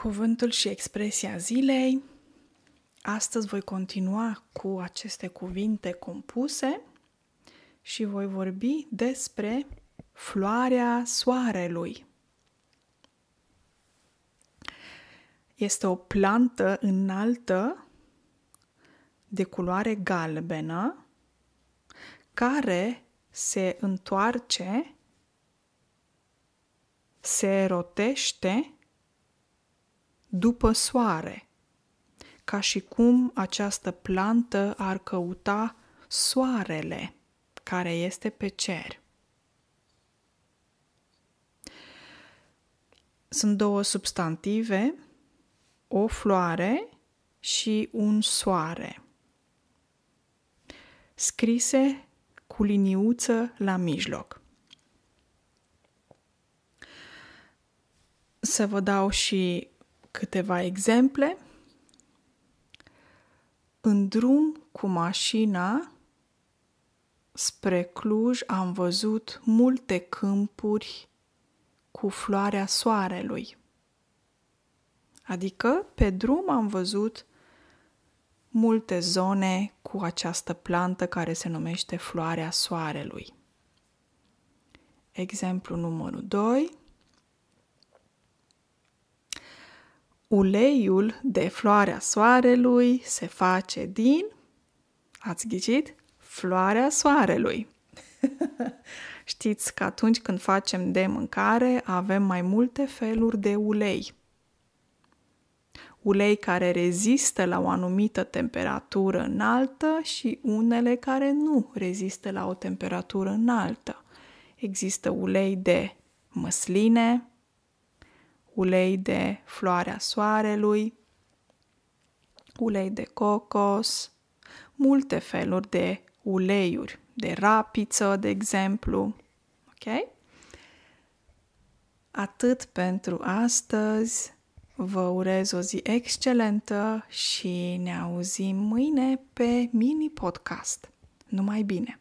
Cuvântul și expresia zilei. Astăzi voi continua cu aceste cuvinte compuse și voi vorbi despre floarea soarelui. Este o plantă înaltă de culoare galbenă care se întoarce, se rotește după soare, ca și cum această plantă ar căuta soarele care este pe cer. Sunt două substantive, o floare și un soare, scrise cu liniuță la mijloc. Să vă dau și câteva exemple. În drum cu mașina spre Cluj am văzut multe câmpuri cu floarea soarelui. Adică pe drum am văzut multe zone cu această plantă care se numește floarea soarelui. Exemplu numărul 2. Uleiul de floarea soarelui se face din, ați ghicit, floarea soarelui. Știți că atunci când facem de mâncare avem mai multe feluri de ulei. Ulei care rezistă la o anumită temperatură înaltă și unele care nu rezistă la o temperatură înaltă. Există ulei de măsline, ulei de floarea soarelui, ulei de cocos, multe feluri de uleiuri, de rapiță, de exemplu. Ok? Atât pentru astăzi. Vă urez o zi excelentă și ne auzim mâine pe mini podcast. Numai bine!